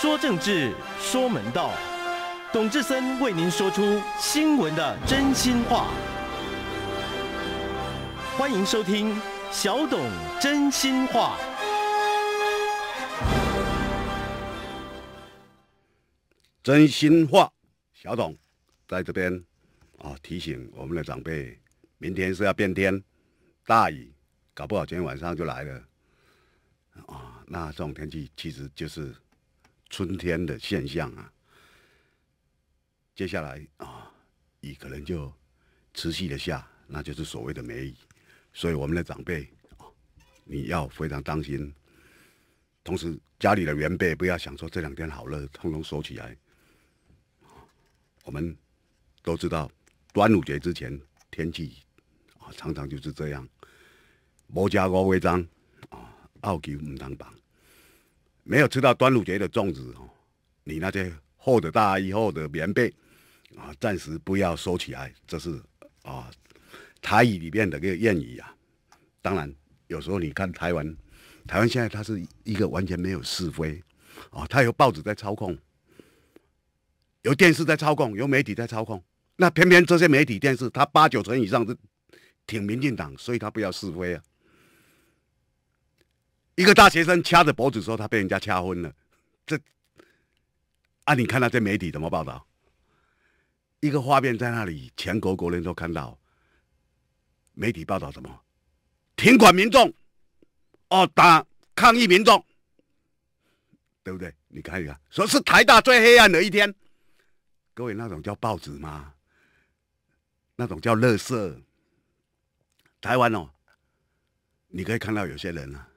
说政治，说门道，董志森为您说出新闻的真心话。欢迎收听小董真心话。真心话，小董在这边啊，提醒我们的长辈，明天是要变天，大雨，搞不好今天晚上就来了啊。那这种天气其实就是。春天的现象啊，接下来啊，雨可能就持续的下，那就是所谓的梅雨，所以我们的长辈啊，你要非常当心。同时，家里的原辈不要想说这两天好热，通通收起来。我们都知道，端午节之前天气啊，常常就是这样。无加五违章啊，奥球唔当绑。没有吃到端午节的粽子哦，你那些厚的大衣、厚的棉被啊，暂时不要收起来。这是啊，台语里面的个谚语啊。当然，有时候你看台湾，台湾现在它是一个完全没有是非啊，它有报纸在操控，有电视在操控，有媒体在操控。那偏偏这些媒体、电视，它八九成以上是挺民进党，所以它不要是非啊。一个大学生掐着脖子说他被人家掐昏了，这啊，你看他这媒体怎么报道？一个画面在那里，全国国人都看到。媒体报道什么？停管民众，哦打抗议民众，对不对？你看一看，说是台大最黑暗的一天，各位那种叫报纸吗？那种叫乐色。台湾哦，你可以看到有些人啊。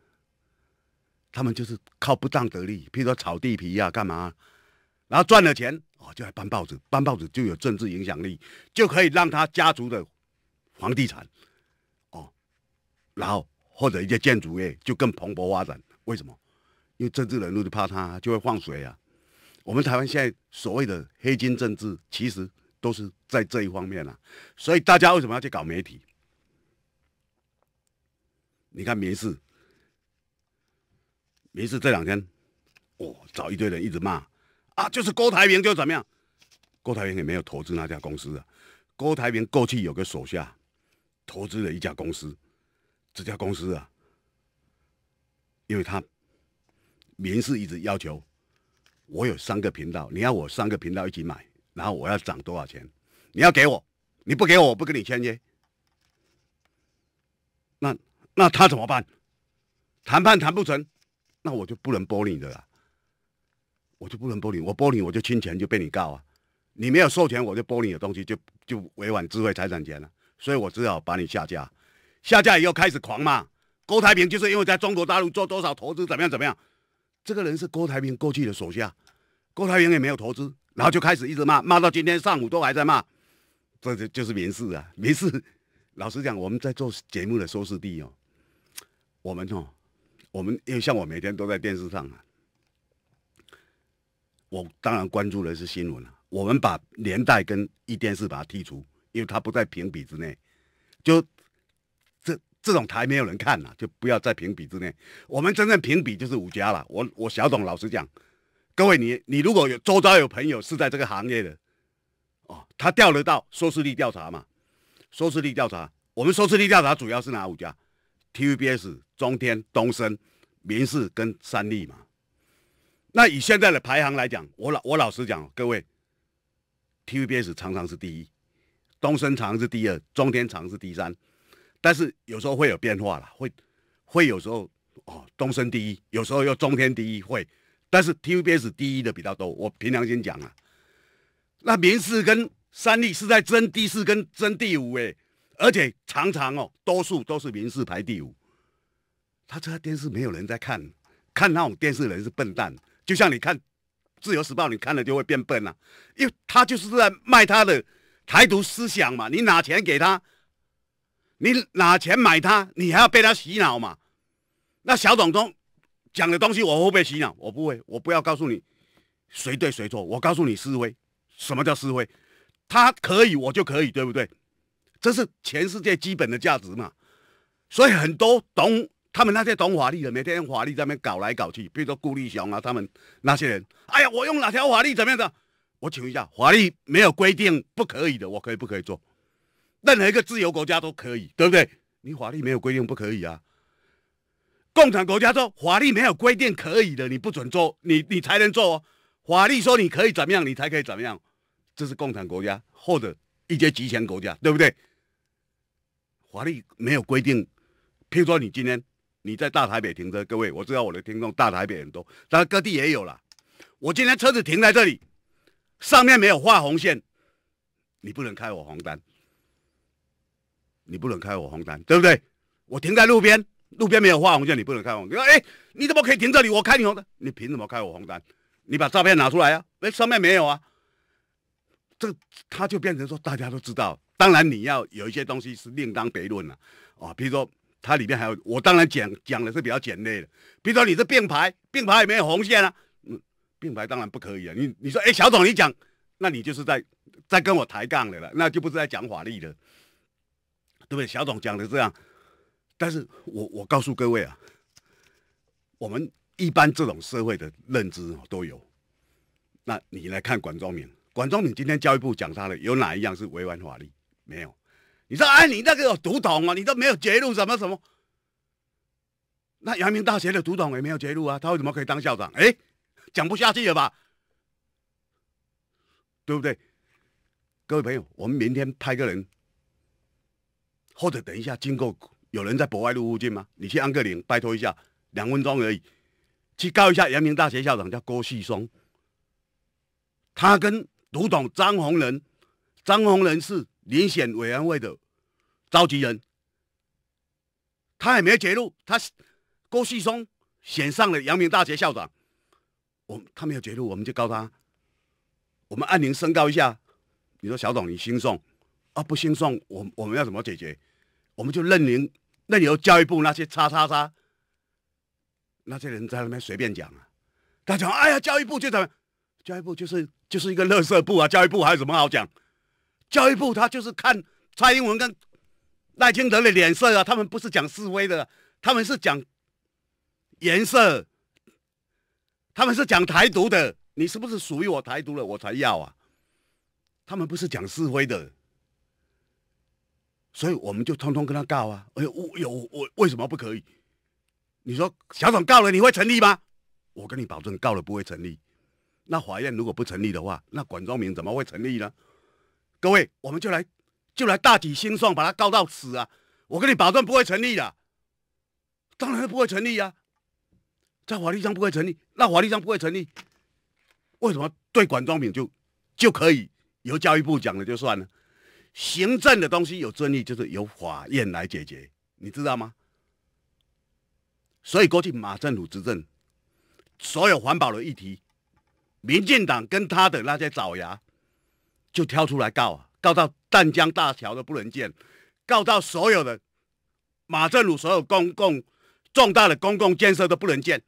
他们就是靠不当得利，譬如说炒地皮呀，干嘛，然后赚了钱哦，就来办报纸，办报纸就有政治影响力，就可以让他家族的房地产哦，然后或者一些建筑业就更蓬勃发展。为什么？因为政治人物就怕他就会放水啊。我们台湾现在所谓的黑金政治，其实都是在这一方面啊。所以大家为什么要去搞媒体？你看，民事。没事这两天，我找一堆人一直骂啊，就是郭台铭就怎么样？郭台铭也没有投资那家公司啊。郭台铭过去有个手下投资了一家公司，这家公司啊，因为他民事一直要求，我有三个频道，你要我三个频道一起买，然后我要涨多少钱，你要给我，你不给我，我不跟你签约。那那他怎么办？谈判谈不成。那我就不能播你的了，我就不能播你，我播你我就侵权就被你告啊！你没有授权我就播你的东西，就就违反智慧财产权了，所以我只好把你下架。下架以后开始狂骂郭台铭就是因为在中国大陆做多少投资怎么样怎么样，这个人是郭台铭过去的手下，郭台铭也没有投资，然后就开始一直骂，骂到今天上午都还在骂，这就就是民事啊，民事。老实讲，我们在做节目的收视率哦，我们哦。我们因为像我每天都在电视上啊，我当然关注的是新闻了。我们把年代跟一电视把它剔除，因为它不在评比之内。就这这种台没有人看啊，就不要在评比之内。我们真正评比就是五家了。我我小董老实讲，各位你你如果有周遭有朋友是在这个行业的，哦，他调得到收视率调查嘛？收视率调查，我们收视率调查主要是哪五家？T.V.B.S. 中天、东森、明势跟三立嘛，那以现在的排行来讲，我老我老实讲，各位，T.V.B.S. 常常是第一，东森常是第二，中天常是第三，但是有时候会有变化啦，会会有时候哦，东森第一，有时候又中天第一会，但是 T.V.B.S. 第一的比较多，我凭良心讲啊，那明势跟三立是在争第四跟争第五哎。而且常常哦，多数都是民事排第五。他这个电视没有人在看，看那种电视人是笨蛋。就像你看《自由时报》，你看了就会变笨了，因为他就是在卖他的台独思想嘛。你拿钱给他，你拿钱买他，你还要被他洗脑嘛？那小总中讲的东西，我会被洗脑？我不会，我不要告诉你谁对谁错。我告诉你思维，什么叫思维？他可以，我就可以，对不对？这是全世界基本的价值嘛，所以很多懂他们那些懂法律的，每天用法律在那搞来搞去，比如说顾立雄啊，他们那些人，哎呀，我用哪条法律怎么样的？我请问一下，法律没有规定不可以的，我可以不可以做？任何一个自由国家都可以，对不对？你法律没有规定不可以啊。共产国家说法律没有规定可以的，你不准做，你你才能做哦。法律说你可以怎么样，你才可以怎么样。这是共产国家或者一些极权国家，对不对？法律没有规定，譬如说你今天你在大台北停车，各位我知道我的听众大台北很多，但各地也有了。我今天车子停在这里，上面没有画红线，你不能开我红单，你不能开我红单，对不对？我停在路边，路边没有画红线，你不能开红。你说，哎，你怎么可以停这里？我开你红单，你凭什么开我红单？你把照片拿出来啊！哎，上面没有啊。这他就变成说，大家都知道，当然你要有一些东西是另当别论了，啊，比如说它里面还有，我当然讲讲的是比较简略的，比如说你这并排并排也没有红线啊？嗯，并排当然不可以啊，你你说哎，小董你讲，那你就是在在跟我抬杠的了，那就不是在讲法律的，对不对？小董讲的这样，但是我我告诉各位啊，我们一般这种社会的认知都有，那你来看管中明，管中你今天教育部讲他的有哪一样是违反法律？没有，你说哎，你那个有独懂啊？你都没有揭露什么什么？那阳明大学的独懂也没有揭露啊，他为什么可以当校长？哎，讲不下去了吧？对不对？各位朋友，我们明天派个人，或者等一下经过有人在博爱路附近吗？你去按个铃，拜托一下两分钟而已，去告一下阳明大学校长叫郭旭松，他跟。读懂张宏仁，张宏仁是遴选委员会的召集人，他也没绝露，他郭旭松选上了阳明大学校长，我他没有绝露，我们就告他，我们按您升高一下。你说小董，你姓送啊？不姓送，我我们要怎么解决？我们就认您，任由教育部那些叉叉叉那些人在那边随便讲啊。他讲，哎呀，教育部就怎么？教育部就是就是一个乐色部啊！教育部还有什么好讲？教育部他就是看蔡英文跟赖清德的脸色啊！他们不是讲示威的，他们是讲颜色，他们是讲台独的。你是不是属于我台独了，我才要啊！他们不是讲示威的，所以我们就通通跟他告啊！哎，我有我为什么不可以？你说小董告了，你会成立吗？我跟你保证，告了不会成立。那法院如果不成立的话，那管庄明怎么会成立呢？各位，我们就来，就来大体兴算，把他告到死啊！我跟你保证不会成立的，当然不会成立啊，在法律上不会成立。那法律上不会成立，为什么对管庄明就就可以由教育部讲了就算了？行政的东西有争议，就是由法院来解决，你知道吗？所以过去马政府执政，所有环保的议题。民进党跟他的那些爪牙，就挑出来告啊，告到淡江大桥都不能建，告到所有的马政府所有公共重大的公共建设都不能建。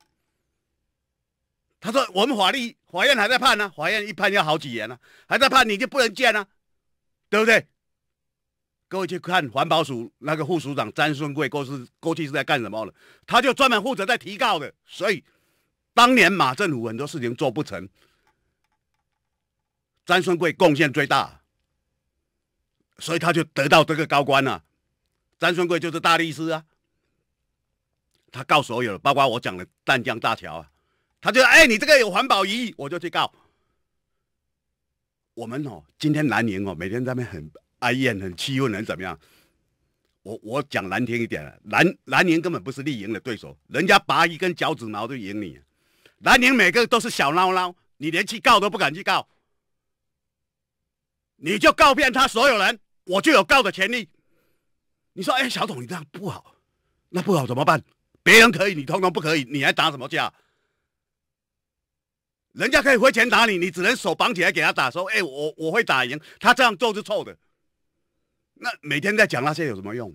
他说：“我们法律法院还在判呢，法院一判要好几年呢，还在判你就不能建啊，对不对？”各位去看环保署那个副署长张顺贵过去过去是在干什么了？他就专门负责在提告的，所以当年马政府很多事情做不成。詹顺贵贡献最大，所以他就得到这个高官了。詹顺贵就是大律师啊，他告所有包括我讲的湛江大桥啊，他就哎你这个有环保疑义，我就去告。我们哦，今天南宁哦，每天在那边很哀怨、很气愤、很怎么样，我我讲难听一点，南南宁根本不是立盈的对手，人家拔一根脚趾毛都赢你，南宁每个都是小孬孬，你连去告都不敢去告。你就告遍他所有人，我就有告的权利。你说，哎，小董，你这样不好，那不好怎么办？别人可以，你通通不可以，你还打什么架？人家可以挥拳打你，你只能手绑起来给他打，说，哎，我我会打赢。他这样做是错的。那每天在讲那些有什么用？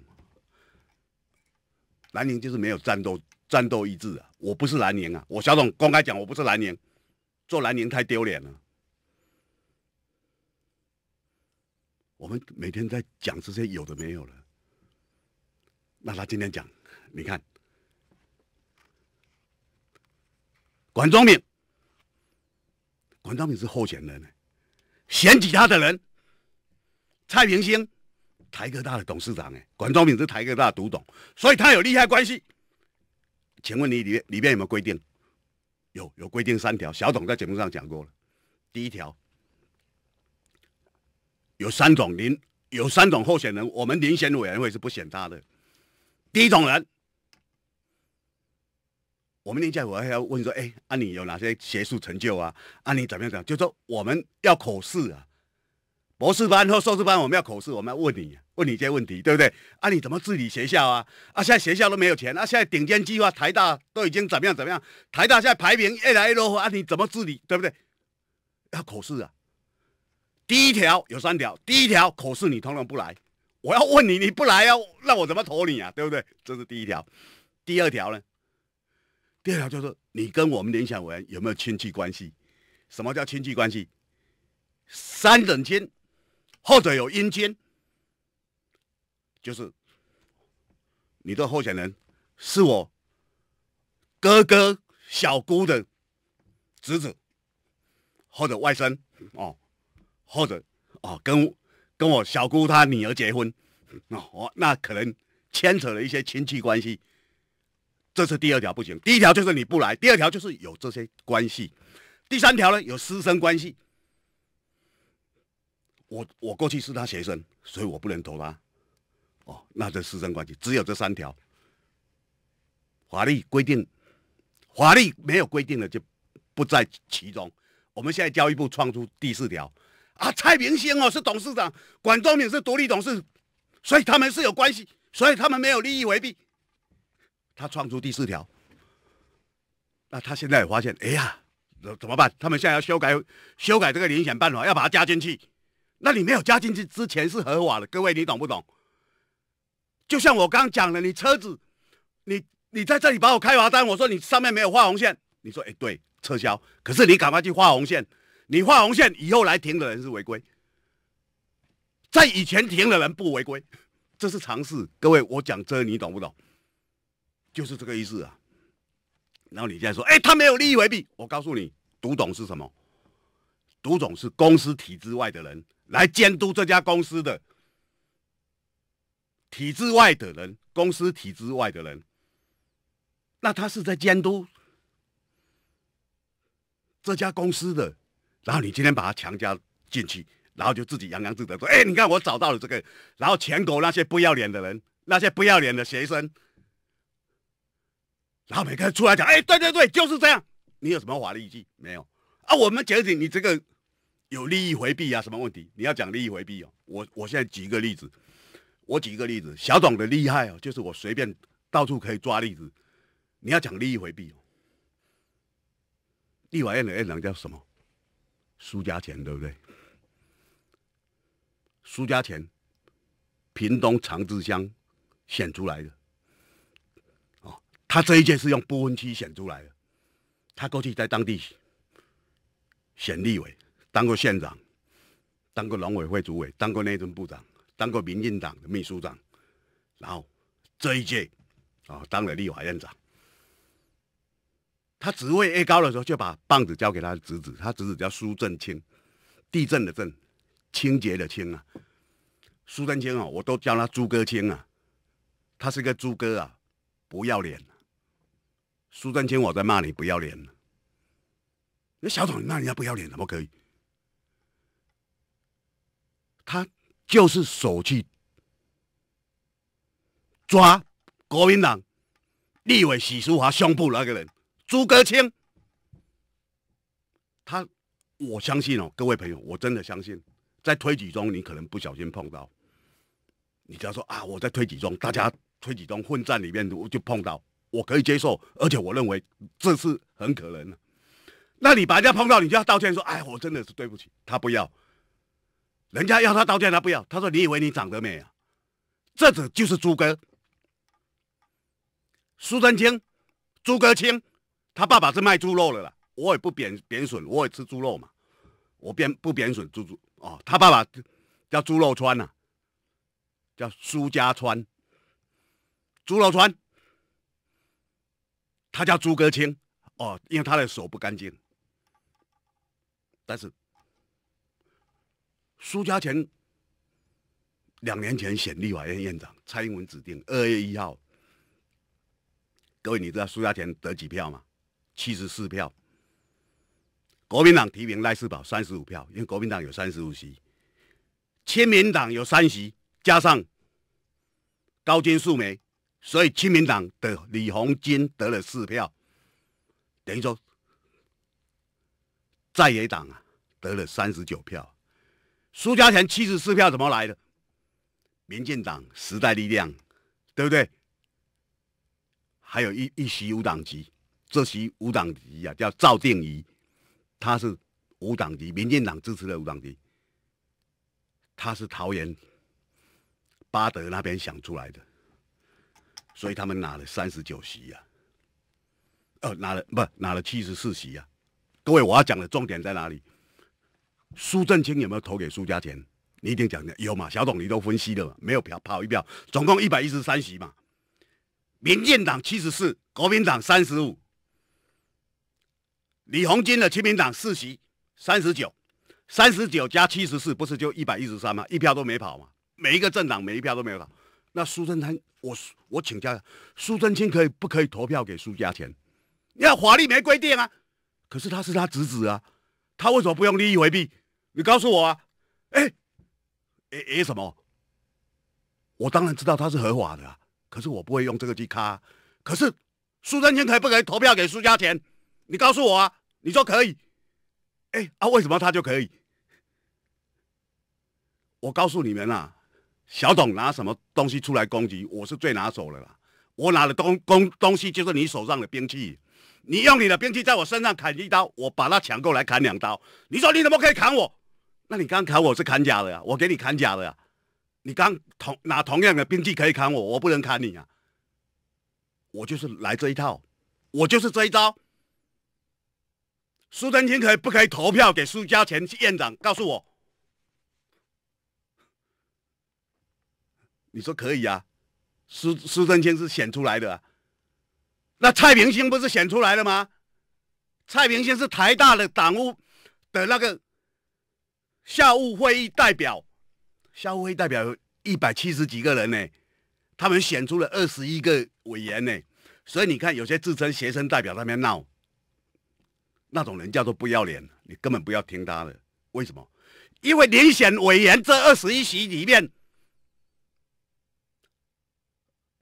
蓝宁就是没有战斗战斗意志啊！我不是蓝宁啊，我小董公开讲，我不是蓝宁，做蓝宁太丢脸了。我们每天在讲这些有的没有了，那他今天讲，你看，管仲明，管仲明是候选人，选举他的人，蔡明星，台科大的董事长哎，管仲明是台科大独董，所以他有利害关系。请问你里里面有没有规定？有有规定三条，小董在节目上讲过了，第一条。有三种林，有三种候选人，我们遴选委员会是不选他的。第一种人，我们委员我要问说，哎，啊你有哪些学术成就啊？啊你怎么样讲？就说我们要考试啊，博士班或硕士班我们要考试，我们要问你问你这些问题，对不对？啊你怎么治理学校啊？啊现在学校都没有钱，啊现在顶尖计划台大都已经怎么样怎么样，台大现在排名越来越落后，啊你怎么治理，对不对？要考试啊。第一条有三条，第一条可是你通常不来，我要问你，你不来啊，那我怎么投你啊？对不对？这是第一条，第二条呢？第二条就是你跟我们联想文有没有亲戚关系？什么叫亲戚关系？三等亲或者有姻亲，就是你的候选人是我哥哥小姑的侄子或者外甥哦。或者哦，跟跟我小姑她女儿结婚，哦那可能牵扯了一些亲戚关系。这是第二条不行，第一条就是你不来，第二条就是有这些关系，第三条呢有师生关系。我我过去是他学生，所以我不能投他。哦，那这师生关系只有这三条。法律规定，法律没有规定的就不在其中。我们现在教育部创出第四条。啊，蔡明星哦是董事长，管仲敏是独立董事，所以他们是有关系，所以他们没有利益回避。他创出第四条，那他现在发现，哎呀，怎怎么办？他们现在要修改修改这个遴选办法，要把它加进去。那你没有加进去之前是合法的，各位你懂不懂？就像我刚讲的，你车子，你你在这里把我开罚单，我说你上面没有画红线，你说哎对，撤销。可是你赶快去画红线。你画红线以后来停的人是违规，在以前停的人不违规，这是常识。各位，我讲这你懂不懂？就是这个意思啊。然后你现在说，哎，他没有利益回避，我告诉你，独董是什么？独董是公司体制外的人来监督这家公司的。体制外的人，公司体制外的人，那他是在监督这家公司的。然后你今天把它强加进去，然后就自己洋洋自得说：“哎，你看我找到了这个。”然后全国那些不要脸的人，那些不要脸的学生，然后每个人出来讲：“哎，对对对，就是这样。”你有什么法律依据？没有？啊，我们觉得你这个有利益回避啊，什么问题？你要讲利益回避哦。我我现在举一个例子，我举一个例子，小董的厉害哦，就是我随便到处可以抓例子。你要讲利益回避哦，立法院的院人叫什么？苏家田，对不对？苏家田，屏东长治乡选出来的，哦，他这一届是用不分区选出来的。他过去在当地选立委，当过县长，当过农委会主委，当过内政部长，当过民进党的秘书长，然后这一届啊当了立法院长。他职位越高的时候，就把棒子交给他的侄子，他侄子叫苏振清，地震的震，清洁的清啊。苏振清啊，我都叫他朱哥清啊，他是个猪哥啊，不要脸。苏正清，我在骂你不要脸。那小董，你骂人家不要脸，怎么可以？他就是手去抓国民党立委许淑华胸部那个人。诸葛青，他，我相信哦，各位朋友，我真的相信，在推举中，你可能不小心碰到，你只要说啊，我在推举中，大家推举中混战里面，我就碰到，我可以接受，而且我认为这是很可能的。那你把人家碰到，你就要道歉说，哎，我真的是对不起。他不要，人家要他道歉，他不要。他说，你以为你长得美啊？这个就是诸葛，苏贞清，诸葛青。他爸爸是卖猪肉的啦，我也不贬贬损，我也吃猪肉嘛，我贬不贬损猪猪哦。他爸爸叫猪肉川呐，叫苏家川，猪肉川，他叫朱哥清哦，因为他的手不干净。但是苏家前两年前选立法院院长，蔡英文指定二月一号，各位你知道苏家前得几票吗？七十四票，国民党提名赖世宝三十五票，因为国民党有三十五席，亲民党有三席，加上高金素梅，所以亲民党的李洪金得了四票，等于说在野党啊得了三十九票，苏家权七十四票怎么来的？民进党、时代力量，对不对？还有一一席无党籍。这席五党籍啊，叫赵定仪，他是五党籍，民进党支持的五党籍，他是桃园巴德那边想出来的，所以他们拿了三十九席啊，呃，拿了不拿了七十四席啊？各位，我要讲的重点在哪里？苏正清有没有投给苏家田？你一定讲的有嘛？小董，你都分析了嘛？没有票跑一票，总共一百一十三席嘛，民进党七十四，国民党三十五。李鸿金的亲民党四席，三十九，三十九加七十四，不是就一百一十三吗？一票都没跑嘛，每一个政党每一票都没有跑。那苏贞昌，我我请教，苏贞清可以不可以投票给苏家田？要法律没规定啊，可是他是他侄子啊，他为什么不用利益回避？你告诉我啊。哎，哎什么？我当然知道他是合法的，啊，可是我不会用这个去卡。可是苏贞清可以不可以投票给苏家田？你告诉我啊。你说可以？哎啊，为什么他就可以？我告诉你们啦，小董拿什么东西出来攻击，我是最拿手的啦。我拿的东东东西就是你手上的兵器，你用你的兵器在我身上砍一刀，我把它抢过来砍两刀。你说你怎么可以砍我？那你刚砍我是砍假的呀，我给你砍假的呀。你刚同拿同样的兵器可以砍我，我不能砍你啊。我就是来这一套，我就是这一招。苏贞清可以不可以投票给苏家全院长？告诉我，你说可以啊？苏苏贞清是选出来的，那蔡明星不是选出来的吗？蔡明星是台大的党务的那个校务会议代表，校务会代表有一百七十几个人呢，他们选出了二十一个委员呢，所以你看，有些自称学生代表在那边闹。那种人叫做不要脸，你根本不要听他的。为什么？因为遴选委员这二十一席里面，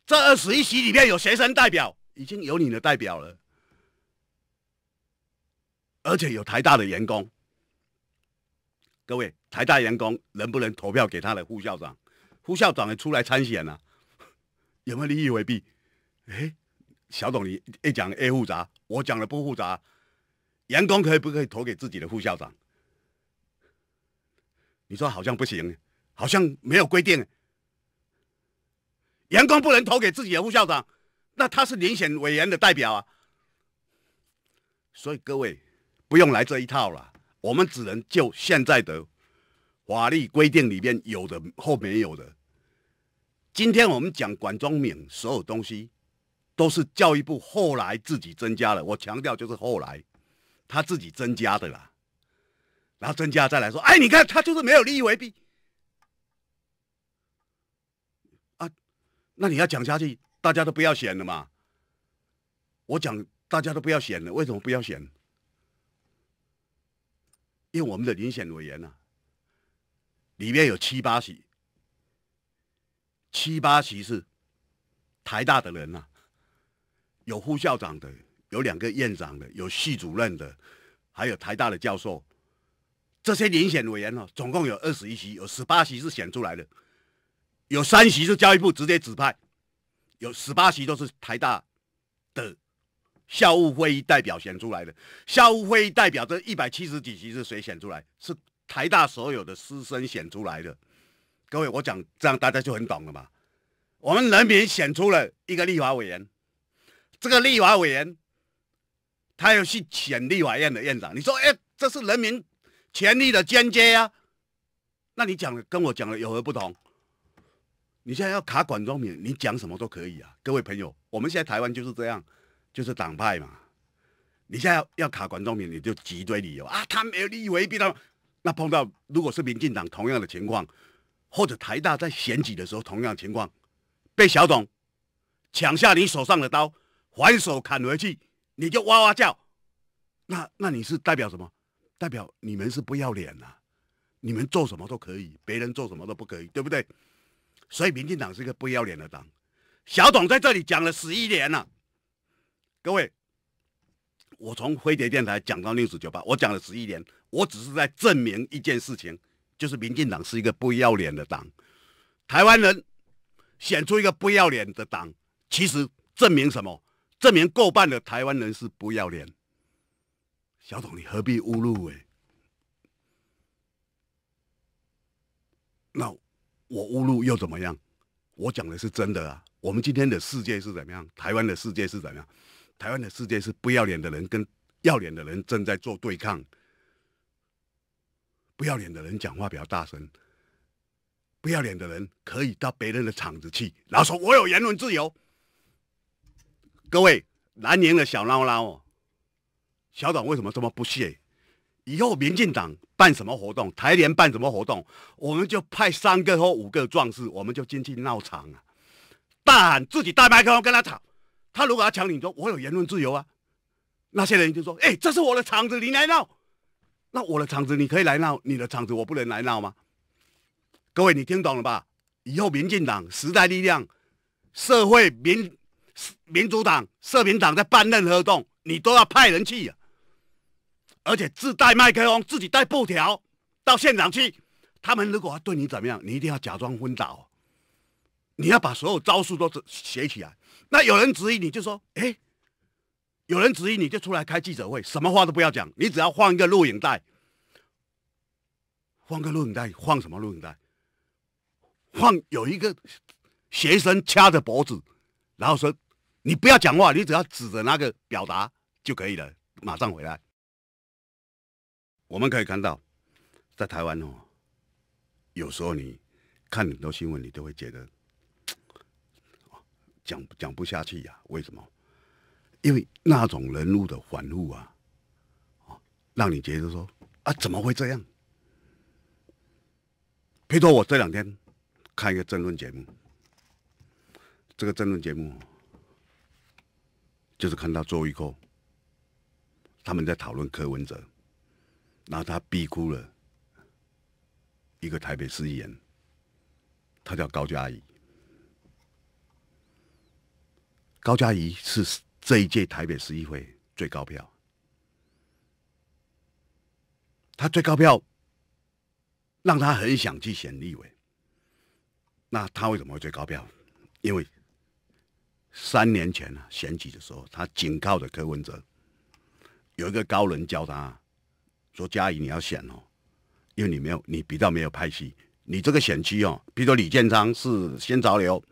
这二十一席里面有学生代表，已经有你的代表了，而且有台大的员工。各位，台大员工能不能投票给他的副校长？副校长也出来参选了，有没有利益回避？哎，小董，你一讲 A 复杂，我讲的不复杂。员工可以不可以投给自己的副校长？你说好像不行，好像没有规定，员工不能投给自己的副校长，那他是遴选委员的代表啊。所以各位不用来这一套了，我们只能就现在的法律规定里面有的或没有的。今天我们讲管庄敏，所有东西都是教育部后来自己增加了。我强调就是后来。他自己增加的啦，然后增加再来说，哎，你看他就是没有利益回避，啊，那你要讲下去，大家都不要选了嘛。我讲大家都不要选了，为什么不要选？因为我们的遴选委员呢，里面有七八席，七八席是台大的人呐，有副校长的。有两个院长的，有系主任的，还有台大的教授，这些遴选委员哦，总共有二十一席，有十八席是选出来的，有三席是教育部直接指派，有十八席都是台大的校务会议代表选出来的。校务会议代表这一百七十几席是谁选出来？是台大所有的师生选出来的。各位，我讲这样大家就很懂了嘛。我们人民选出了一个立法委员，这个立法委员。他又是前立法院的院长，你说，哎，这是人民权利的间接啊？那你讲的跟我讲的有何不同？你现在要卡管中平，你讲什么都可以啊，各位朋友，我们现在台湾就是这样，就是党派嘛。你现在要卡管中平，你就挤一堆理由啊，他没有为委，他那碰到如果是民进党同样的情况，或者台大在选举的时候同样的情况，被小董抢下你手上的刀，反手砍回去。你就哇哇叫，那那你是代表什么？代表你们是不要脸啊！你们做什么都可以，别人做什么都不可以，对不对？所以民进党是一个不要脸的党。小董在这里讲了十一年了，各位，我从飞碟电台讲到六十九八，我讲了十一年，我只是在证明一件事情，就是民进党是一个不要脸的党。台湾人选出一个不要脸的党，其实证明什么？证明过半的台湾人是不要脸。小董，你何必侮辱我？那我侮辱又怎么样？我讲的是真的啊！我们今天的世界是怎么样？台湾的世界是怎么样？台湾的世界是不要脸的人跟要脸的人正在做对抗。不要脸的人讲话比较大声。不要脸的人可以到别人的场子去，然后说我有言论自由。各位，南宁的小闹哦，小董为什么这么不屑？以后民进党办什么活动，台联办什么活动，我们就派三个或五个壮士，我们就进去闹场啊，大喊自己大麦克风跟他吵。他如果要抢你，说我有言论自由啊。那些人就说：，哎，这是我的场子，你来闹。那我的场子你可以来闹，你的场子我不能来闹吗？各位，你听懂了吧？以后民进党、时代力量、社会民。民主党、社民党在办任何活动，你都要派人去，而且自带麦克风，自己带布条到现场去。他们如果对你怎么样，你一定要假装昏倒。你要把所有招数都写起来。那有人质疑你就说：“哎，有人质疑你就出来开记者会，什么话都不要讲，你只要放一个录影带，放个录影带，放什么录影带？放有一个学生掐着脖子，然后说。”你不要讲话，你只要指着那个表达就可以了。马上回来。我们可以看到，在台湾哦，有时候你看很多新闻，你都会觉得讲讲不下去呀？为什么？因为那种人物的反复啊，哦，让你觉得说啊，怎么会这样？譬如说，我这两天看一个争论节目，这个争论节目。就是看到周一后，他们在讨论柯文哲，然后他逼哭了一个台北市议员，他叫高嘉怡，高嘉怡是这一届台北市议会最高票，他最高票让他很想去选立委，那他为什么会最高票？因为三年前啊，选举的时候，他紧靠着柯文哲，有一个高人教他，说嘉怡你要选哦，因为你没有，你比较没有拍戏，你这个选区哦，比如说李建昌是先潮流，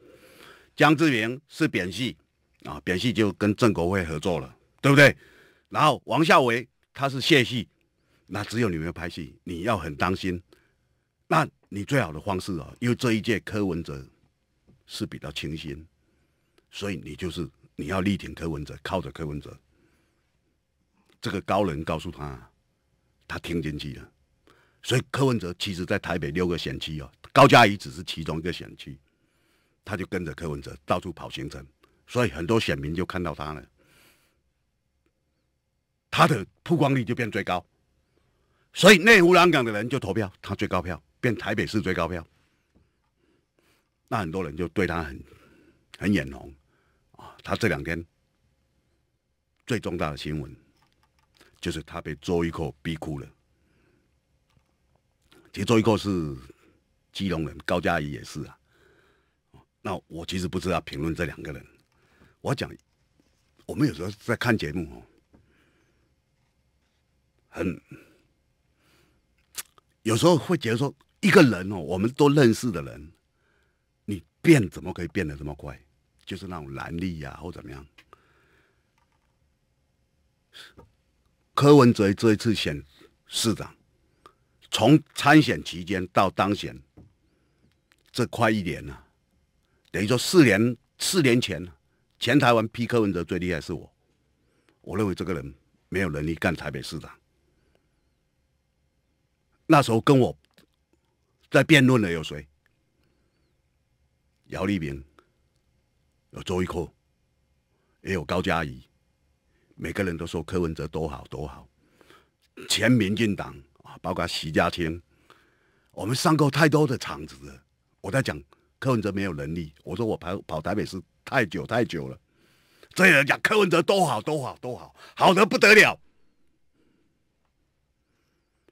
江志明是扁戏，啊扁戏就跟郑国辉合作了，对不对？然后王孝维他是谢戏，那只有你没有拍戏，你要很当心。那你最好的方式啊，因为这一届柯文哲是比较清新。所以你就是你要力挺柯文哲，靠着柯文哲，这个高人告诉他，他听进去了。所以柯文哲其实，在台北六个选区哦，高嘉怡只是其中一个选区，他就跟着柯文哲到处跑行程，所以很多选民就看到他了，他的曝光率就变最高，所以内湖、南港的人就投票，他最高票，变台北市最高票。那很多人就对他很很眼红。他这两天最重大的新闻，就是他被周一扣逼哭了。其实周一扣是基隆人，高嘉怡也是啊。那我其实不知道评论这两个人。我讲，我们有时候在看节目哦，很有时候会觉得说，一个人哦，我们都认识的人，你变怎么可以变得这么快？就是那种蓝绿呀，或怎么样？柯文哲这一次选市长，从参选期间到当选，这快一年了，等于说四年四年前，前台湾批柯文哲最厉害是我，我认为这个人没有能力干台北市长。那时候跟我在辩论的有谁？姚立明、有周一科，也有高嘉怡，每个人都说柯文哲多好多好，前民进党啊，包括徐家谦，我们上过太多的场子了。我在讲柯文哲没有能力，我说我跑跑台北市太久太久了，这些人讲柯文哲多好多好多好，好的不得了。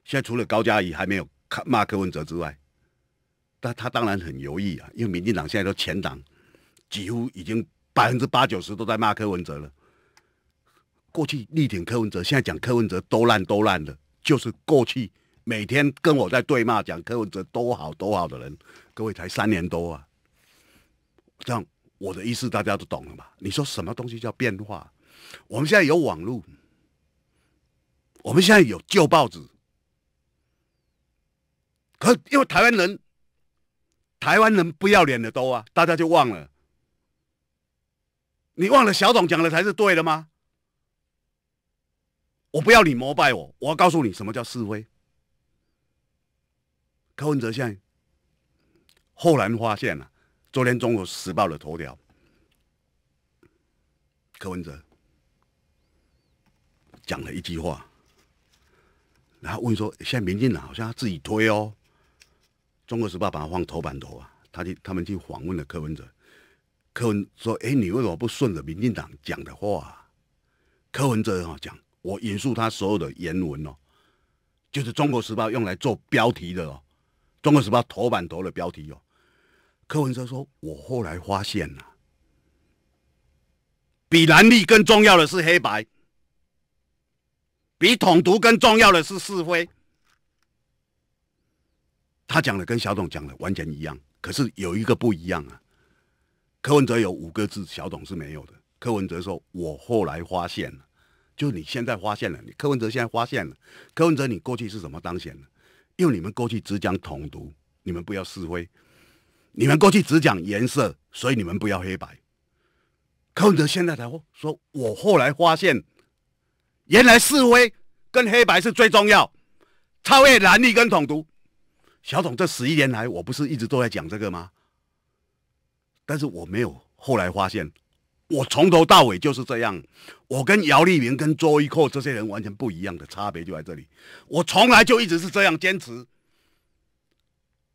现在除了高嘉怡还没有骂柯文哲之外，但他当然很犹豫啊，因为民进党现在都前党。几乎已经百分之八九十都在骂柯文哲了。过去力挺柯文哲，现在讲柯文哲都烂都烂了。就是过去每天跟我在对骂，讲柯文哲都好多好的人，各位才三年多啊。这样我的意思大家都懂了吧？你说什么东西叫变化？我们现在有网络，我们现在有旧报纸，可因为台湾人，台湾人不要脸的多啊，大家就忘了。你忘了小董讲的才是对的吗？我不要你膜拜我，我要告诉你什么叫示威。柯文哲现在后来发现了，昨天《中国时报》的头条，柯文哲讲了一句话，然后问说：“现在民进党好像要自己推哦，《中国时报》把它放头版头啊。”他去他们去访问了柯文哲。柯文说：“哎，你为什么不顺着民进党讲的话？”柯文哲好讲：“我引述他所有的原文哦，就是《中国时报》用来做标题的哦，《中国时报》头版头的标题哦。”柯文哲说：“我后来发现啊。”比蓝绿更重要的是黑白，比统独更重要的是是非。”他讲的跟小董讲的完全一样，可是有一个不一样啊。柯文哲有五个字，小董是没有的。柯文哲说：“我后来发现了，就你现在发现了。你柯文哲现在发现了，柯文哲，你过去是什么当选的？因为你们过去只讲统独，你们不要示威，你们过去只讲颜色，所以你们不要黑白。柯文哲现在才说，我后来发现，原来示威跟黑白是最重要，超越蓝绿跟统独。小董这十一年来，我不是一直都在讲这个吗？”但是我没有，后来发现，我从头到尾就是这样。我跟姚丽明、跟周易寇这些人完全不一样的差别就在这里。我从来就一直是这样坚持。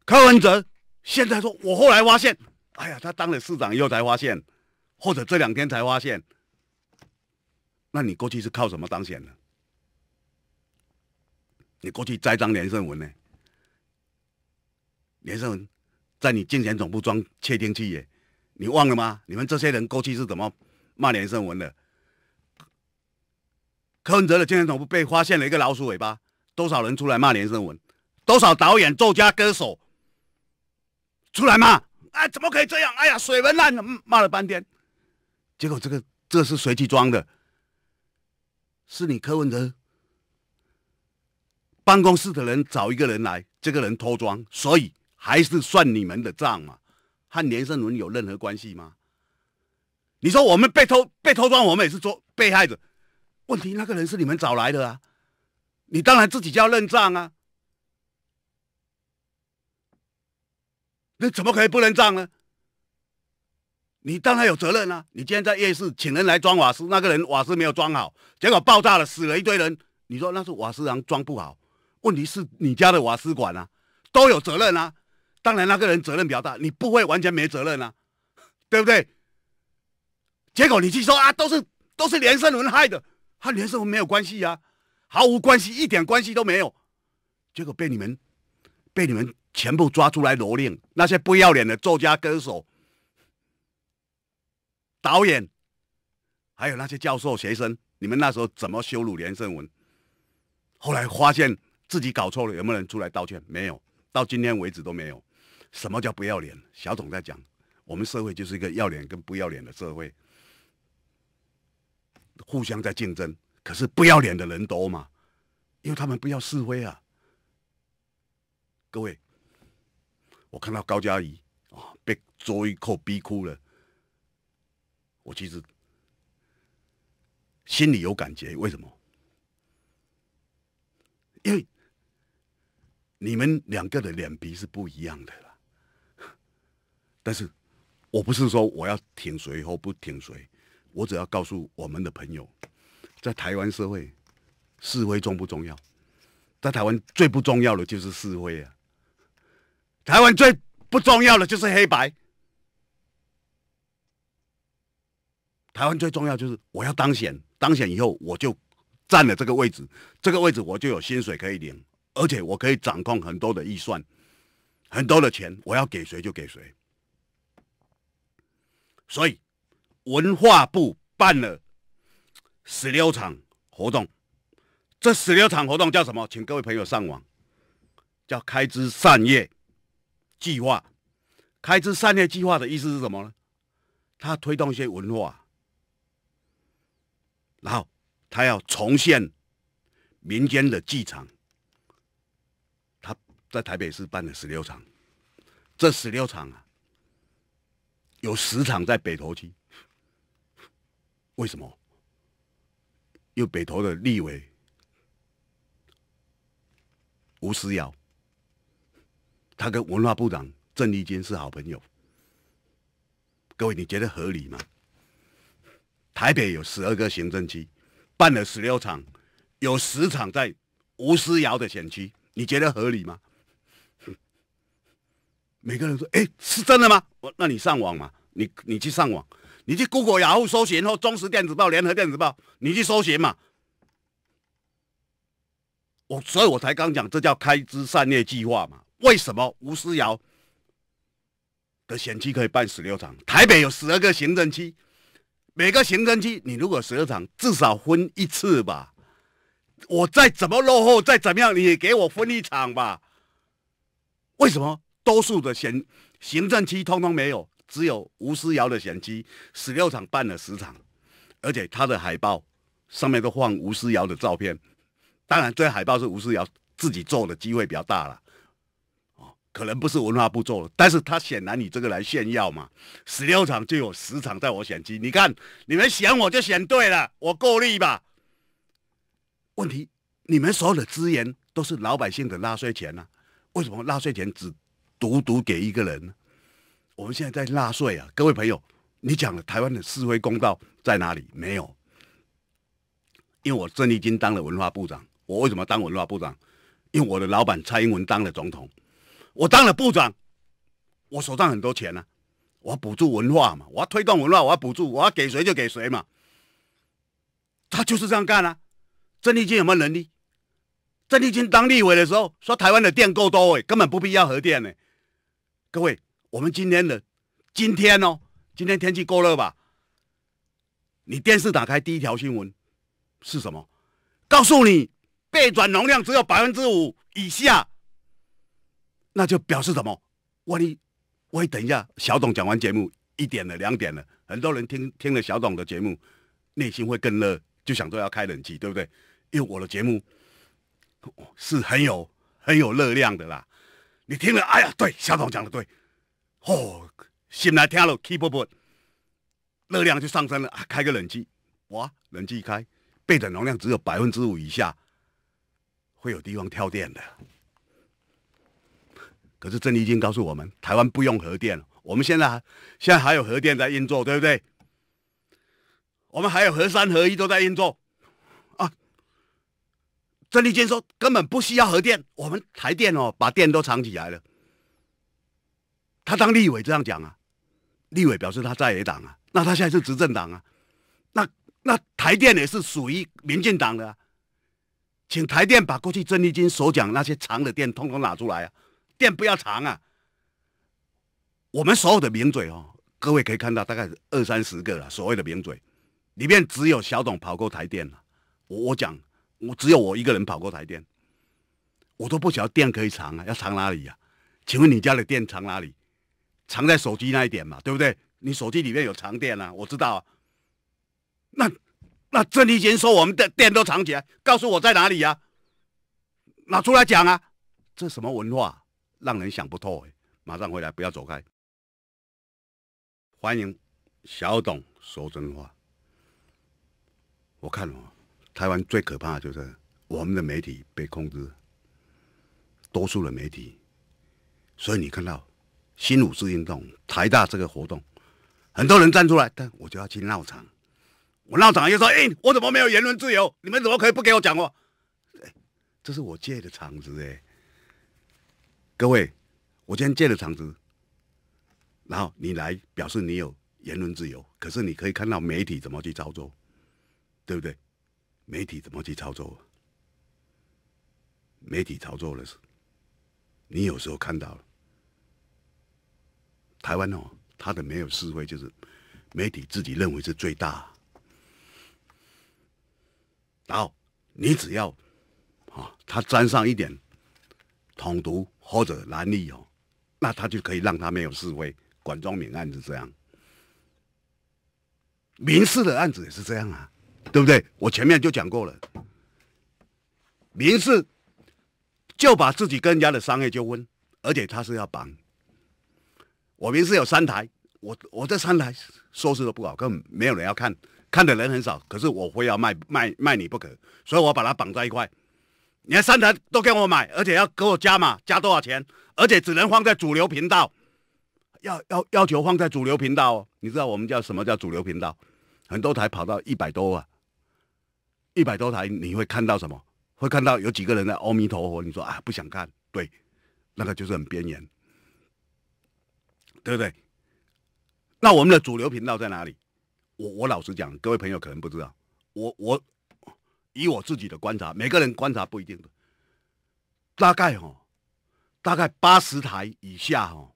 柯文哲现在说，我后来发现，哎呀，他当了市长以后才发现，或者这两天才发现。那你过去是靠什么当选的？你过去栽赃连胜文呢？连胜文在你竞选总部装窃听器耶？你忘了吗？你们这些人过去是怎么骂连胜文的？柯文哲的精神总部被发现了一个老鼠尾巴，多少人出来骂连胜文？多少导演、作家、歌手出来骂？哎，怎么可以这样？哎呀，水门烂，骂了半天，结果这个这是谁去装的？是你柯文哲办公室的人找一个人来，这个人偷装，所以还是算你们的账嘛。和连胜文有任何关系吗？你说我们被偷被偷装，我们也是做被害者。问题那个人是你们找来的啊，你当然自己就要认账啊。那怎么可以不认账呢？你当然有责任啊！你今天在夜市请人来装瓦斯，那个人瓦斯没有装好，结果爆炸了，死了一堆人。你说那是瓦斯厂装不好？问题是你家的瓦斯管啊，都有责任啊。当然，那个人责任比较大，你不会完全没责任啊，对不对？结果你去说啊，都是都是连胜文害的，和连胜文没有关系呀，毫无关系，一点关系都没有。结果被你们被你们全部抓出来蹂躏，那些不要脸的作家、歌手、导演，还有那些教授、学生，你们那时候怎么羞辱连胜文？后来发现自己搞错了，有没有人出来道歉？没有，到今天为止都没有。什么叫不要脸？小董在讲，我们社会就是一个要脸跟不要脸的社会，互相在竞争。可是不要脸的人多嘛？因为他们不要示威啊。各位，我看到高嘉怡啊被周易扣逼哭了，我其实心里有感觉。为什么？因为你们两个的脸皮是不一样的。但是，我不是说我要挺谁或不挺谁，我只要告诉我们的朋友，在台湾社会，是非重不重要？在台湾最不重要的就是是非啊，台湾最不重要的就是黑白，台湾最重要就是我要当选，当选以后我就占了这个位置，这个位置我就有薪水可以领，而且我可以掌控很多的预算，很多的钱我要给谁就给谁。所以，文化部办了十六场活动，这十六场活动叫什么？请各位朋友上网，叫“开枝散叶”计划。“开枝散叶”计划的意思是什么呢？他推动一些文化，然后他要重现民间的剧场。他在台北市办了十六场，这十六场啊。有十场在北投区，为什么？因为北投的立委吴思瑶，他跟文化部长郑丽君是好朋友，各位你觉得合理吗？台北有十二个行政区，办了十六场，有十场在吴思尧的选区，你觉得合理吗？每个人说：“哎，是真的吗？”我那你上网嘛，你你去上网，你去 Google、雅虎搜寻，然后《中时电子报》、《联合电子报》，你去搜寻嘛。我所以，我才刚讲，这叫“开枝散叶”计划嘛。为什么吴思瑶的选举可以办十六场？台北有十二个行政区，每个行政区你如果十二场，至少分一次吧。我再怎么落后，再怎么样，你也给我分一场吧。为什么？多数的选行政区通通没有，只有吴思尧的选区十六场办了十场，而且他的海报上面都放吴思尧的照片。当然，这海报是吴思尧自己做的，机会比较大了。哦，可能不是文化部做，的，但是他显然你这个来炫耀嘛。十六场就有十场在我选区，你看你们选我就选对了，我够力吧？问题，你们所有的资源都是老百姓的纳税钱啊，为什么纳税钱只独独给一个人？我们现在在纳税啊！各位朋友，你讲了台湾的社会公道在哪里？没有，因为我郑丽君当了文化部长，我为什么当文化部长？因为我的老板蔡英文当了总统，我当了部长，我手上很多钱啊！我要补助文化嘛，我要推动文化，我要补助，我要给谁就给谁嘛。他就是这样干啊！郑丽君有没有能力？郑丽君当立委的时候说台湾的电够多诶，根本不必要核电的。各位，我们今天的今天哦，今天天气够热吧？你电视打开第一条新闻是什么？告诉你，背转容量只有百分之五以下，那就表示什么？我你我一等一下，小董讲完节目一点了两点了，很多人听听了小董的节目，内心会更热，就想说要开冷气，对不对？因为我的节目是很有很有热量的啦。你听了，哎呀，对，小董讲的对，哦，心来听了，k e e p up，热量就上升了，开个冷气，哇，冷气一开，备的容量只有百分之五以下，会有地方跳电的。可是郑立进告诉我们，台湾不用核电，我们现在现在还有核电在运作，对不对？我们还有核三核一都在运作。郑立娟说：“根本不需要核电，我们台电哦，把电都藏起来了。”他当立委这样讲啊，立委表示他在野党啊，那他现在是执政党啊，那那台电也是属于民进党的，请台电把过去郑立坚所讲那些藏的电通通拿出来啊，电不要藏啊。我们所有的名嘴哦，各位可以看到大概二三十个了，所谓的名嘴里面只有小董跑过台电了，我我讲。我只有我一个人跑过台电，我都不晓得电可以藏啊，要藏哪里呀？请问你家的电藏哪里？藏在手机那一点嘛，对不对？你手机里面有藏电啊？我知道啊。那那郑立贤说我们的电都藏起来，告诉我在哪里呀？拿出来讲啊！这什么文化，让人想不透哎！马上回来，不要走开。欢迎小董说真话。我看了。台湾最可怕就是我们的媒体被控制，多数的媒体，所以你看到新五四运动台大这个活动，很多人站出来，但我就要去闹场，我闹场又说：“哎，我怎么没有言论自由？你们怎么可以不给我讲话？这是我借的场子哎，各位，我今天借的场子，然后你来表示你有言论自由，可是你可以看到媒体怎么去操作，对不对？”媒体怎么去操作？媒体操作的是，你有时候看到了台湾哦，他的没有示威，就是媒体自己认为是最大。然后你只要啊，他沾上一点统独或者蓝绿哦，那他就可以让他没有示威。管庄敏案子这样，民事的案子也是这样啊。对不对？我前面就讲过了，民事就把自己跟人家的商业纠纷，而且他是要绑。我民事有三台，我我这三台收拾都不好，根本没有人要看，看的人很少。可是我非要卖卖卖你不可，所以我把它绑在一块。你三台都给我买，而且要给我加码，加多少钱？而且只能放在主流频道，要要要求放在主流频道。哦。你知道我们叫什么叫主流频道？很多台跑到一百多万。一百多台，你会看到什么？会看到有几个人在阿弥陀佛”？你说啊，不想看，对，那个就是很边缘，对不对？那我们的主流频道在哪里？我我老实讲，各位朋友可能不知道。我我以我自己的观察，每个人观察不一定的，大概哦，大概八十台以下哦，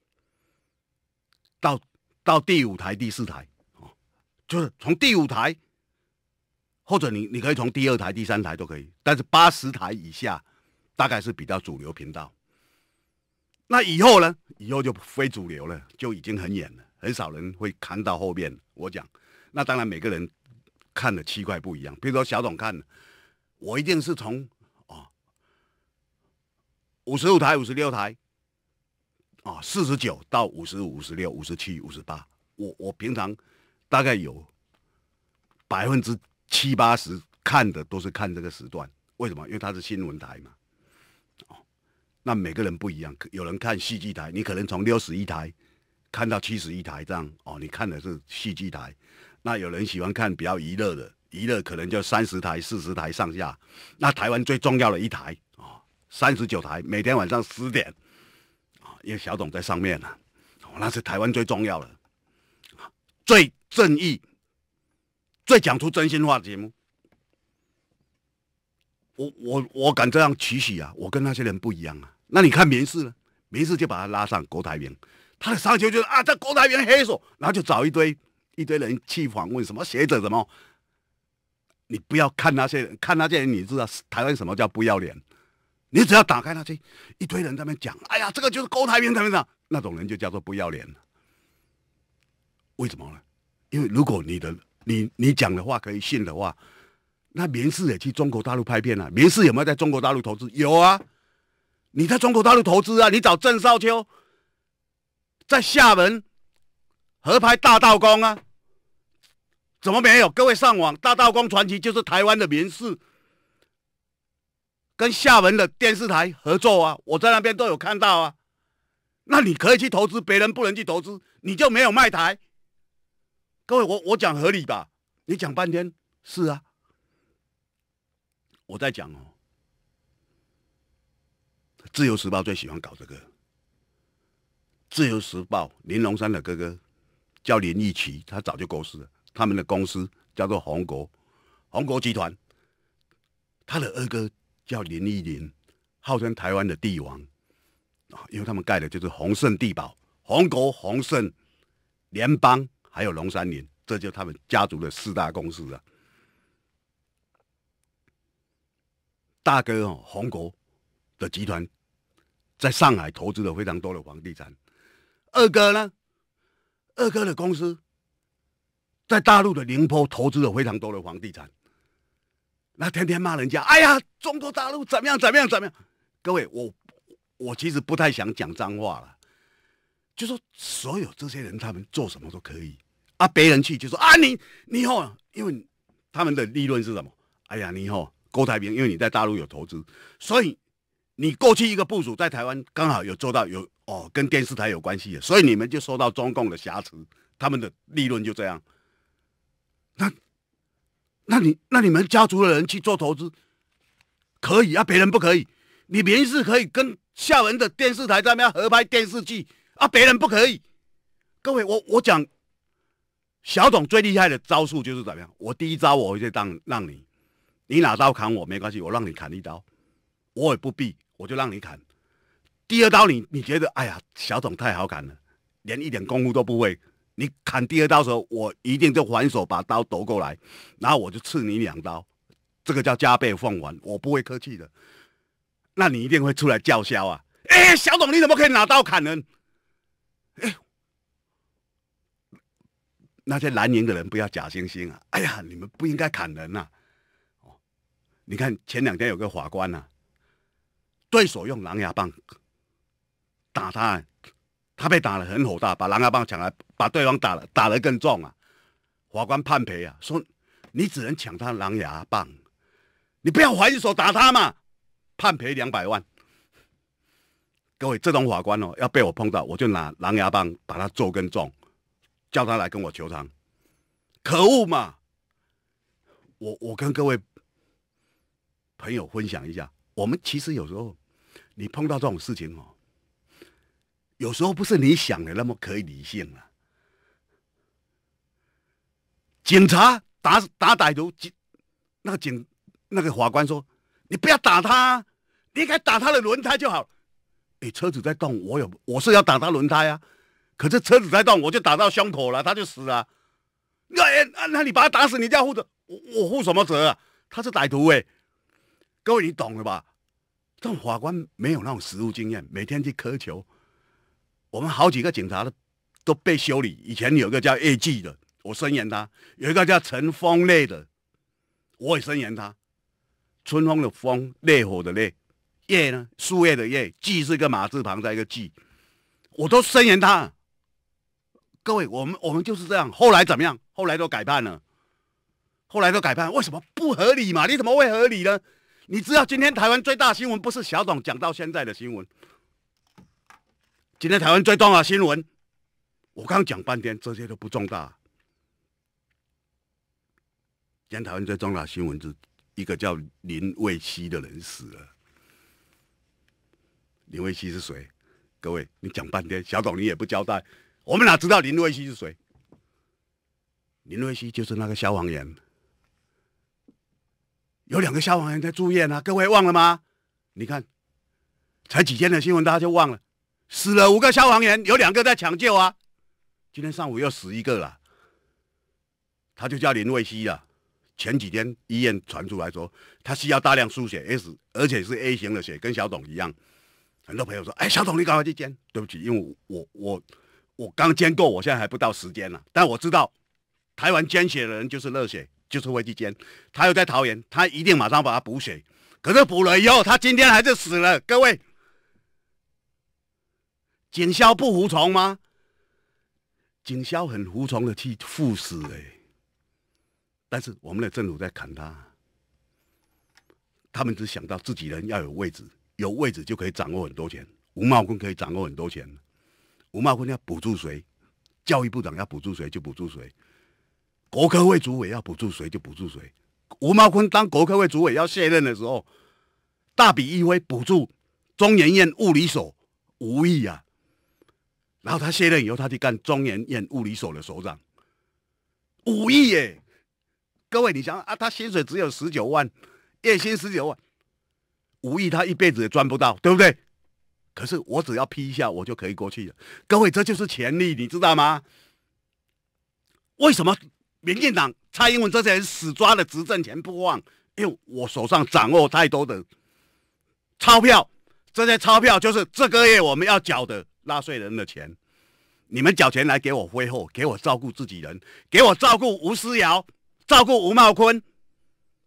到到第五台、第四台，就是从第五台。或者你，你可以从第二台、第三台都可以，但是八十台以下，大概是比较主流频道。那以后呢？以后就非主流了，就已经很远了，很少人会看到后面。我讲，那当然每个人看的区块不一样。比如说小董看，我一定是从啊五十五台、五十六台，啊四十九到五十五、十六、五十七、五十八。我我平常大概有百分之。七八十看的都是看这个时段，为什么？因为它是新闻台嘛。哦，那每个人不一样，有人看戏剧台，你可能从六十一台看到七十一台这样。哦，你看的是戏剧台。那有人喜欢看比较娱乐的，娱乐可能就三十台、四十台上下。那台湾最重要的一台，哦，三十九台，每天晚上十点，啊，因为小董在上面呢，那是台湾最重要的，最正义。最讲出真心话节目，我我我敢这样取喜啊！我跟那些人不一样啊。那你看民事呢？民事就把他拉上郭台铭，他的诉求就是啊，这郭台铭黑手，然后就找一堆一堆人去访问，什么学者什么。你不要看那些人，看那些人，你知道台湾什么叫不要脸？你只要打开那些一堆人在那边讲，哎呀，这个就是郭台铭怎么样？那种人就叫做不要脸。为什么呢？因为如果你的你你讲的话可以信的话，那明世也去中国大陆拍片了。明世有没有在中国大陆投资？有啊，你在中国大陆投资啊，你找郑少秋在厦门合拍《大道光》啊？怎么没有？各位上网，《大道光传奇》就是台湾的明世跟厦门的电视台合作啊，我在那边都有看到啊。那你可以去投资，别人不能去投资，你就没有卖台。各位，我我讲合理吧？你讲半天是啊，我在讲哦。自由时报最喜欢搞这个。自由时报林龙山的哥哥叫林义奇，他早就过世了。他们的公司叫做红国，红国集团。他的二哥叫林义林，号称台湾的帝王啊，因为他们盖的就是红盛地堡，红国红盛联邦。还有龙三林，这就他们家族的四大公司啊。大哥哦，洪国的集团在上海投资了非常多的房地产。二哥呢，二哥的公司在大陆的宁波投资了非常多的房地产。那天天骂人家，哎呀，中国大陆怎么样怎么样怎么样？各位，我我其实不太想讲脏话了，就说所有这些人，他们做什么都可以。啊！别人去就说啊，你你吼，因为他们的利润是什么？哎呀，你好，郭台铭，因为你在大陆有投资，所以你过去一个部署在台湾刚好有做到有哦，跟电视台有关系，所以你们就收到中共的瑕疵。他们的利润就这样。那，那你那你们家族的人去做投资，可以啊，别人不可以。你明是可以跟厦门的电视台在那边合拍电视剧啊，别人不可以。各位，我我讲。小董最厉害的招数就是怎么样？我第一招我去让让你，你拿刀砍我没关系，我让你砍一刀，我也不避，我就让你砍。第二刀你你觉得哎呀，小董太好砍了，连一点功夫都不会。你砍第二刀时候，我一定就还手把刀夺过来，然后我就刺你两刀，这个叫加倍奉还，我不会客气的。那你一定会出来叫嚣啊！哎，小董你怎么可以拿刀砍人？哎。那些蓝营的人不要假惺惺啊！哎呀，你们不应该砍人呐！哦，你看前两天有个法官呐，对手用狼牙棒打他，他被打得很火大，把狼牙棒抢来，把对方打了打得更重啊！法官判赔啊，说你只能抢他狼牙棒，你不要还手打他嘛，判赔两百万。各位这种法官哦，要被我碰到，我就拿狼牙棒把他揍更重。叫他来跟我求偿，可恶嘛！我我跟各位朋友分享一下，我们其实有时候你碰到这种事情哦，有时候不是你想的那么可以理性了。警察打打歹徒，警那个警那个法官说：“你不要打他，你该打他的轮胎就好。”你车子在动，我有我是要打他轮胎啊。可是车子在动，我就打到胸口了，他就死了。那那你把他打死，你要负责？我我负什么责？啊？他是歹徒哎！各位你懂了吧？这种法官没有那种实务经验，每天去苛求。我们好几个警察都都被修理。以前有个叫叶继的，我申言他；有一个叫陈峰烈的，我也申言他。春风的风，烈火的烈，叶呢树叶的叶，季是一个马字旁加一个季。我都申言他。各位，我们我们就是这样。后来怎么样？后来都改判了，后来都改判。为什么不合理嘛？你怎么会合理呢？你知道今天台湾最大新闻不是小董讲到现在的新闻，今天台湾最重的新闻，我刚讲半天，这些都不重大。今天台湾最重大新闻是一个叫林卫西的人死了。林卫西是谁？各位，你讲半天，小董你也不交代。我们哪知道林瑞熙是谁？林瑞熙就是那个消防员，有两个消防员在住院啊！各位忘了吗？你看，才几天的新闻，大家就忘了，死了五个消防员，有两个在抢救啊！今天上午又死一个了，他就叫林瑞熙啊，前几天医院传出来说，他需要大量输血，S，而且是 A 型的血，跟小董一样。很多朋友说：“哎，小董，你赶快去捐。”对不起，因为我我。我刚捐过，我现在还不到时间呢。但我知道，台湾捐血的人就是热血，就是会去捐。他又在桃园，他一定马上把他补血。可是补了以后，他今天还是死了。各位，警消不服从吗？警消很服从的去赴死哎。但是我们的政府在砍他，他们只想到自己人要有位置，有位置就可以掌握很多钱。吴茂坤可以掌握很多钱。吴茂坤要补助谁，教育部长要补助谁就补助谁，国科会主委要补助谁就补助谁。吴茂坤当国科会主委要卸任的时候，大笔一挥补助中研院物理所无意啊！然后他卸任以后，他去干中研院物理所的所长，五亿耶！各位，你想啊，他薪水只有十九万，月薪十九万，五亿他一辈子也赚不到，对不对？可是我只要批一下，我就可以过去了。各位，这就是权力，你知道吗？为什么民进党蔡英文这些人死抓的执政权不放？因为我手上掌握太多的钞票，这些钞票就是这个月我们要缴的纳税人的钱。你们缴钱来给我挥霍，给我照顾自己人，给我照顾吴思瑶，照顾吴茂坤，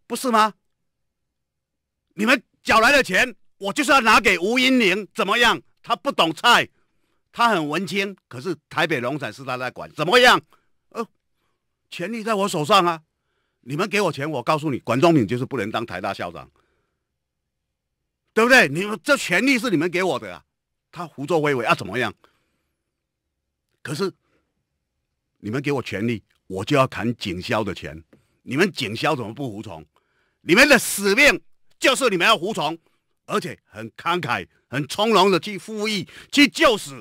不是吗？你们缴来的钱。我就是要拿给吴英玲怎么样？他不懂菜，他很文青，可是台北农产是他在管，怎么样？呃，权力在我手上啊！你们给我钱，我告诉你，管仲敏就是不能当台大校长，对不对？你们这权力是你们给我的啊，他胡作非为啊，怎么样？可是你们给我权力，我就要砍警消的钱，你们警消怎么不服从？你们的使命就是你们要服从。而且很慷慨、很从容的去服役、去救死。